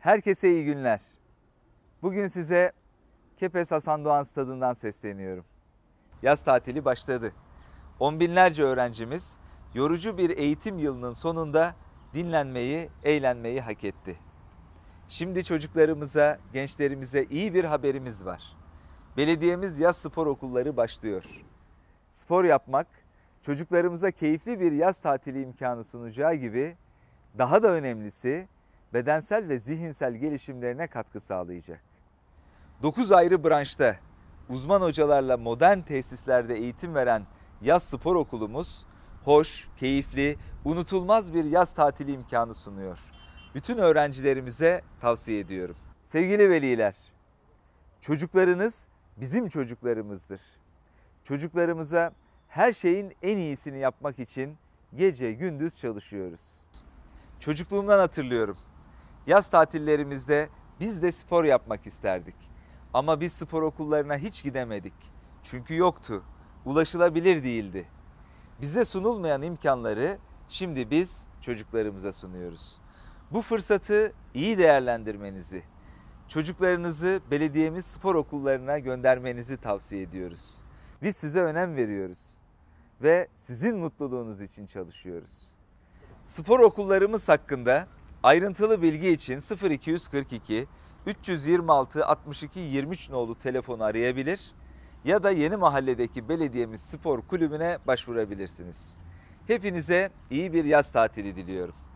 Herkese iyi günler. Bugün size Kepes Hasan Doğan Stadı'ndan sesleniyorum. Yaz tatili başladı. On binlerce öğrencimiz yorucu bir eğitim yılının sonunda dinlenmeyi, eğlenmeyi hak etti. Şimdi çocuklarımıza, gençlerimize iyi bir haberimiz var. Belediyemiz yaz spor okulları başlıyor. Spor yapmak çocuklarımıza keyifli bir yaz tatili imkanı sunacağı gibi daha da önemlisi bedensel ve zihinsel gelişimlerine katkı sağlayacak. 9 ayrı branşta uzman hocalarla modern tesislerde eğitim veren yaz spor okulumuz hoş, keyifli, unutulmaz bir yaz tatili imkanı sunuyor. Bütün öğrencilerimize tavsiye ediyorum. Sevgili veliler, çocuklarınız bizim çocuklarımızdır. Çocuklarımıza her şeyin en iyisini yapmak için gece gündüz çalışıyoruz. Çocukluğumdan hatırlıyorum. Yaz tatillerimizde biz de spor yapmak isterdik. Ama biz spor okullarına hiç gidemedik. Çünkü yoktu. Ulaşılabilir değildi. Bize sunulmayan imkanları şimdi biz çocuklarımıza sunuyoruz. Bu fırsatı iyi değerlendirmenizi, çocuklarınızı belediyemiz spor okullarına göndermenizi tavsiye ediyoruz. Biz size önem veriyoruz ve sizin mutluluğunuz için çalışıyoruz. Spor okullarımız hakkında Ayrıntılı bilgi için 0242 326 62 23 nolu telefonu arayabilir ya da yeni mahalledeki belediyemiz spor kulübüne başvurabilirsiniz. Hepinize iyi bir yaz tatili diliyorum.